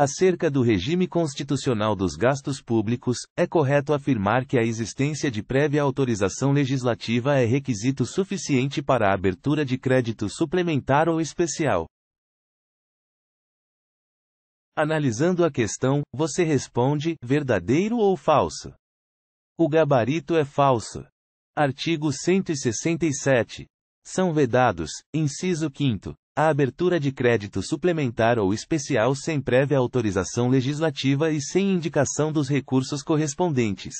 Acerca do regime constitucional dos gastos públicos, é correto afirmar que a existência de prévia autorização legislativa é requisito suficiente para a abertura de crédito suplementar ou especial. Analisando a questão, você responde: verdadeiro ou falso? O gabarito é falso. Artigo 167. São vedados, inciso 5, a abertura de crédito suplementar ou especial sem prévia autorização legislativa e sem indicação dos recursos correspondentes.